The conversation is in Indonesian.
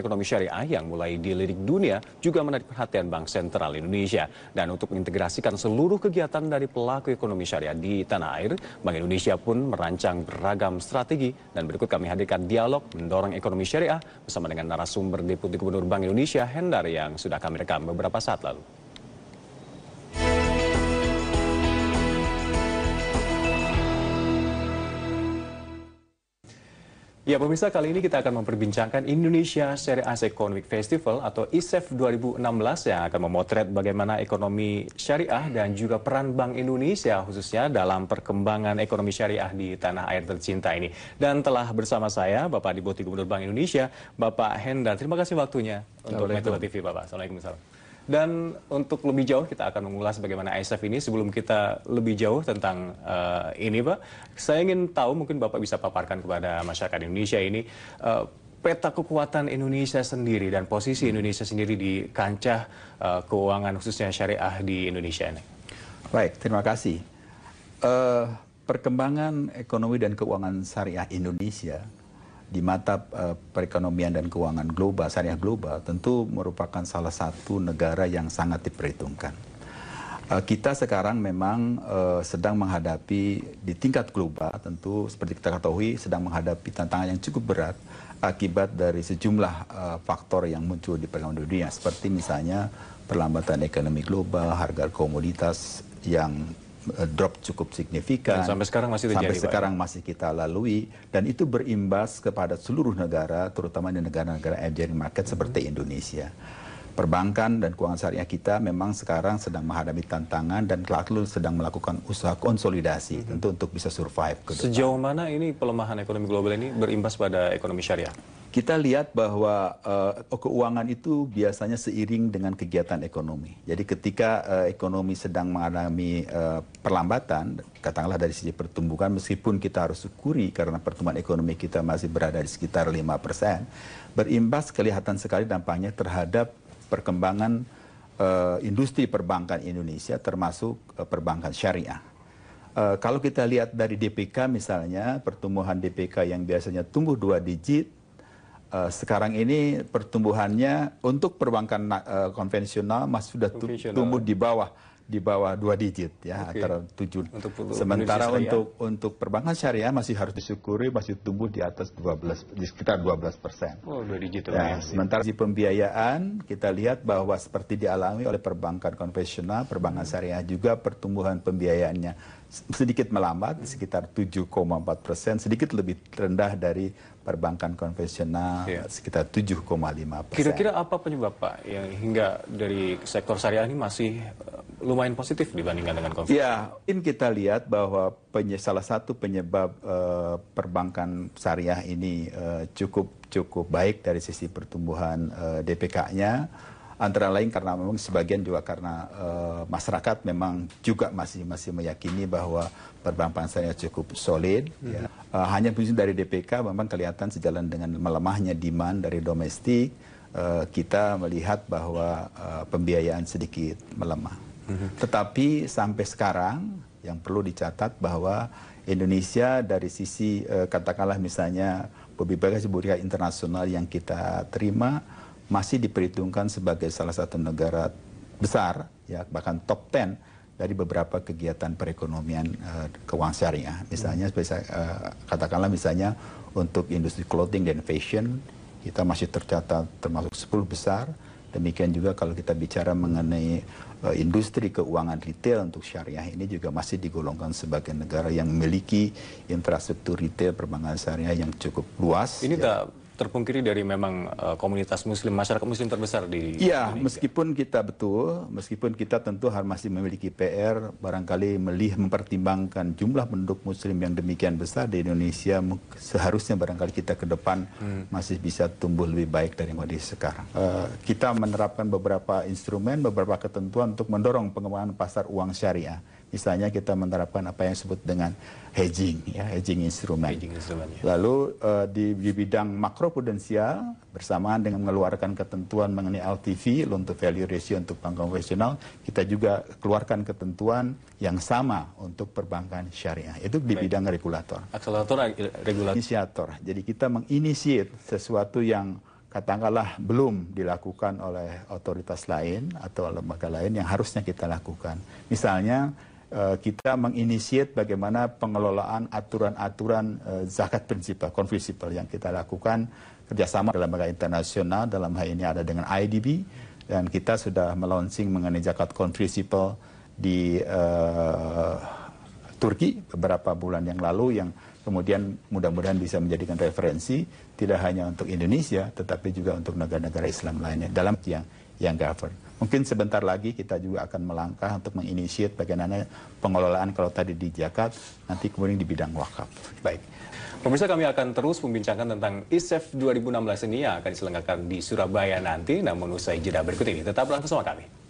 ekonomi syariah yang mulai dilirik dunia juga menarik perhatian Bank Sentral Indonesia. Dan untuk mengintegrasikan seluruh kegiatan dari pelaku ekonomi syariah di tanah air, Bank Indonesia pun merancang beragam strategi. Dan berikut kami hadirkan dialog mendorong ekonomi syariah bersama dengan narasumber Deputi Gubernur Bank Indonesia Hendar yang sudah kami rekam beberapa saat lalu. Ya pemirsa kali ini kita akan memperbincangkan Indonesia Seri As Economic Festival atau ISEF 2016 yang akan memotret bagaimana ekonomi syariah dan juga peran Bank Indonesia khususnya dalam perkembangan ekonomi syariah di tanah air tercinta ini. Dan telah bersama saya Bapak Dibuti Gubernur Bank Indonesia, Bapak Hendra Terima kasih waktunya untuk Metro TV Bapak. Assalamualaikum. Dan untuk lebih jauh kita akan mengulas bagaimana ISF ini sebelum kita lebih jauh tentang uh, ini Pak. Saya ingin tahu mungkin Bapak bisa paparkan kepada masyarakat Indonesia ini uh, peta kekuatan Indonesia sendiri dan posisi Indonesia sendiri di kancah uh, keuangan khususnya syariah di Indonesia ini. Baik, terima kasih. Uh, perkembangan ekonomi dan keuangan syariah Indonesia di mata eh, perekonomian dan keuangan global, syariah global tentu merupakan salah satu negara yang sangat diperhitungkan. Eh, kita sekarang memang eh, sedang menghadapi di tingkat global tentu seperti kita ketahui sedang menghadapi tantangan yang cukup berat akibat dari sejumlah faktor yang muncul di perekonomian dunia seperti misalnya perlambatan ekonomi global, harga komoditas yang Eh, drop cukup signifikan. Dan sampai sekarang masih terjadi. Sampai sekarang masih kita lalui dan itu berimbas kepada seluruh negara, terutama di negara-negara emerging market seperti Indonesia perbankan dan keuangan syariah kita memang sekarang sedang menghadapi tantangan dan lalu sedang melakukan usaha konsolidasi hmm. tentu untuk bisa survive ke depan. Sejauh mana ini pelemahan ekonomi global ini berimbas pada ekonomi syariah? Kita lihat bahwa uh, keuangan itu biasanya seiring dengan kegiatan ekonomi. Jadi ketika uh, ekonomi sedang mengalami uh, perlambatan, katakanlah dari sisi pertumbuhan, meskipun kita harus syukuri karena pertumbuhan ekonomi kita masih berada di sekitar 5%, berimbas kelihatan sekali dampaknya terhadap perkembangan uh, industri perbankan Indonesia termasuk uh, perbankan syariah. Uh, kalau kita lihat dari DPK misalnya, pertumbuhan DPK yang biasanya tumbuh dua digit, uh, sekarang ini pertumbuhannya untuk perbankan uh, konvensional masih sudah tumbuh di bawah di bawah dua digit ya okay. antara tujuh. Untuk Sementara untuk untuk perbankan syariah masih harus disyukuri masih tumbuh di atas 12 di sekitar 12 persen. Oh dua digit. Ya, sementara di pembiayaan kita lihat bahwa seperti dialami oleh perbankan konvensional, perbankan syariah juga pertumbuhan pembiayaannya sedikit melambat sekitar 7,4 persen, sedikit lebih rendah dari perbankan konvensional ya. sekitar 7,5 persen. Kira-kira apa penyebab Pak yang hingga dari sektor syariah ini masih eh, lumayan positif dibandingkan dengan konvensional? Ya, ini kita lihat bahwa penye, salah satu penyebab uh, perbankan syariah ini uh, cukup cukup baik dari sisi pertumbuhan uh, DPK-nya antara lain karena memang sebagian juga karena e, masyarakat memang juga masih masih meyakini bahwa perbankan saya cukup solid mm -hmm. ya. e, hanya fungsi dari DPK memang kelihatan sejalan dengan melemahnya demand dari domestik e, kita melihat bahwa e, pembiayaan sedikit melemah mm -hmm. tetapi sampai sekarang yang perlu dicatat bahwa Indonesia dari sisi e, katakanlah misalnya pembiayaan sebuah internasional yang kita terima masih diperhitungkan sebagai salah satu negara besar ya bahkan top 10 dari beberapa kegiatan perekonomian uh, keuangan syariah. Misalnya hmm. bisa uh, katakanlah misalnya untuk industri clothing dan fashion kita masih tercatat termasuk 10 besar. Demikian juga kalau kita bicara mengenai uh, industri keuangan retail untuk syariah ini juga masih digolongkan sebagai negara yang memiliki infrastruktur retail perbankan syariah yang cukup luas. Ini ya terpungkiri dari memang eh, komunitas muslim masyarakat muslim terbesar di Iya, meskipun kita betul, meskipun kita tentu harus masih memiliki PR barangkali melihat mempertimbangkan jumlah penduduk muslim yang demikian besar di Indonesia seharusnya barangkali kita ke depan hmm. masih bisa tumbuh lebih baik dari kondisi sekarang. Eh, kita menerapkan beberapa instrumen, beberapa ketentuan untuk mendorong pengembangan pasar uang syariah Misalnya kita menerapkan apa yang disebut dengan hedging ya hedging instrumen. ya. Lalu uh, di, di bidang makroprudensial bersamaan dengan mengeluarkan ketentuan mengenai LTV loan to value ratio untuk bank konvensional, kita juga keluarkan ketentuan yang sama untuk perbankan syariah. Itu di Baik. bidang regulator. Akselerator eh, regulator. Inisiator. Jadi kita menginisiat sesuatu yang katakanlah belum dilakukan oleh otoritas lain atau lembaga lain yang harusnya kita lakukan. Misalnya Eh, kita menginisiat bagaimana pengelolaan aturan-aturan eh, zakat prinsipal, konfisipal yang kita lakukan kerjasama dalam lembaga internasional dalam hal ini ada dengan IDB dan kita sudah melaunching mengenai zakat konfisipal di uh, Turki beberapa bulan yang lalu yang kemudian mudah-mudahan bisa menjadikan referensi tidak hanya untuk Indonesia tetapi juga untuk negara-negara Islam lainnya dalam yang yang govern. Mungkin sebentar lagi kita juga akan melangkah untuk menginisiat bagaimana pengelolaan kalau tadi di Jakarta, nanti kemudian di bidang wakaf. Baik. Pemirsa kami akan terus membincangkan tentang ISEF 2016 ini yang akan diselenggarakan di Surabaya nanti, namun usai jeda berikut ini. Tetaplah bersama kami.